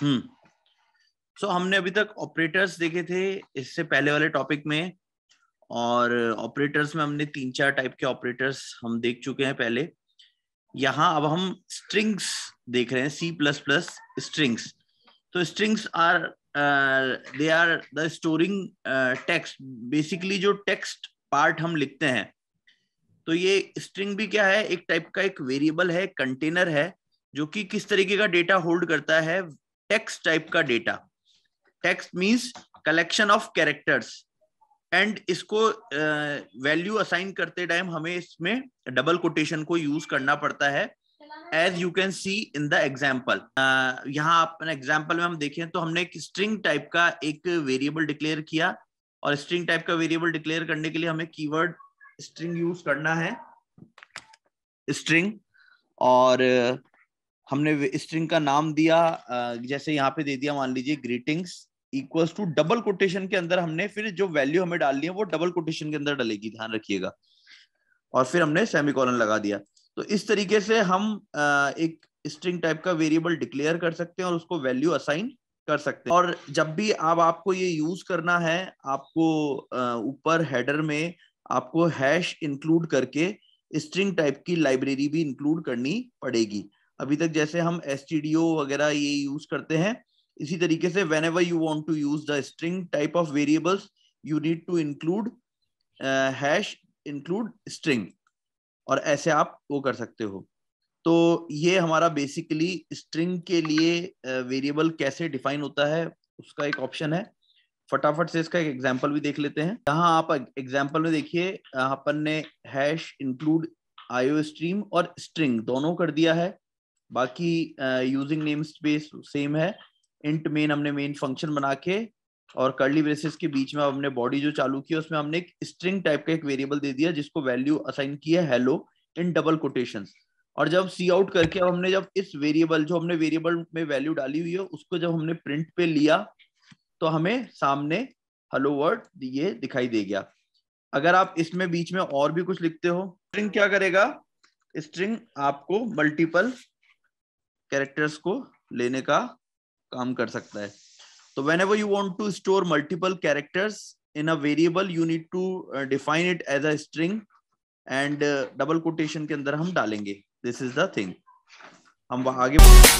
हम्म सो so, हमने अभी तक ऑपरेटर्स देखे थे इससे पहले वाले टॉपिक में और ऑपरेटर्स में हमने तीन चार टाइप के ऑपरेटर्स हम देख चुके हैं पहले यहाँ अब हम स्ट्रिंग्स देख रहे हैं सी प्लस प्लस स्ट्रिंग्स तो strings are they are the storing text basically जो टेक्स्ट पार्ट हम लिखते हैं तो ये स्ट्रिंग भी क्या है एक टाइप का एक वेरिएबल है कंटेनर है जो कि किस तरीके का डेटा होल्ड करता है टेक्स्ट टाइप का data text means collection of characters and इसको वैल्यू असाइन करते टाइम हमें इसमें डबल कोटेशन को यूज करना पड़ता है as you can see in the example यहाँ अपने एग्जाम्पल में हम देखें तो हमने एक स्ट्रिंग टाइप का एक वेरिएबल डिक्लेयर किया और स्ट्रिंग टाइप का वेरिएबल डिक्लेयर करने के लिए हमें कीवर्ड स्ट्रिंग यूज करना है स्ट्रिंग और हमने स्ट्रिंग का नाम दिया जैसे यहाँ पे दे दिया मान लीजिए greetings equals to double quotation के अंदर हमने फिर जो वैल्यू हमें डालनी है वो डबल कोटेशन के अंदर डलेगी ध्यान रखिएगा और फिर हमने सेमिकॉलन लगा दिया तो इस तरीके से हम एक स्ट्रिंग टाइप का वेरिएबल डिक्लेयर कर सकते हैं और उसको वैल्यू असाइन कर सकते हैं और जब भी आप आपको ये यूज करना है आपको ऊपर हेडर में आपको हैश इंक्लूड करके स्ट्रिंग टाइप की लाइब्रेरी भी इंक्लूड करनी पड़ेगी अभी तक जैसे हम एस वगैरह ये यूज करते हैं इसी तरीके से whenever you want to use the string type of variables you need to include hash include string और ऐसे आप वो कर सकते हो तो ये हमारा बेसिकली स्ट्रिंग के लिए वेरिएबल uh, कैसे डिफाइन होता है उसका एक ऑप्शन है फटाफट से इसका एक एग्जाम्पल भी देख लेते हैं यहाँ आप एग्जाम्पल में देखिए अपन ने हैश इंक्लूड आयो स्ट्रीम और स्ट्रिंग दोनों कर दिया है बाकी यूजिंग नेम स्पेस सेम है इंट मेन हमने मेन फंक्शन बना के और कर्ली ब्रेसेस के बीच में हमने बॉडी जो चालू की उसमें हमने एक स्ट्रिंग टाइप का एक वेरिएबल दे दिया जिसको वैल्यू असाइन किया हेलो इन डबल कोटेशन और जब सी आउट करके अब हमने जब इस वेरिएबल जो हमने वेरिएबल में वैल्यू डाली हुई है उसको जब हमने प्रिंट पे लिया तो हमें सामने हेलो वर्ड ये दिखाई दे गया अगर आप इसमें बीच में और भी कुछ लिखते हो स्ट्रिंग क्या करेगा स्ट्रिंग आपको मल्टीपल कैरेक्टर्स को लेने का काम कर सकता है तो whenever you want to store multiple characters in a variable you need to define it as a string and double quotation के अंदर हम डालेंगे दिस इज द थिंग हम आगे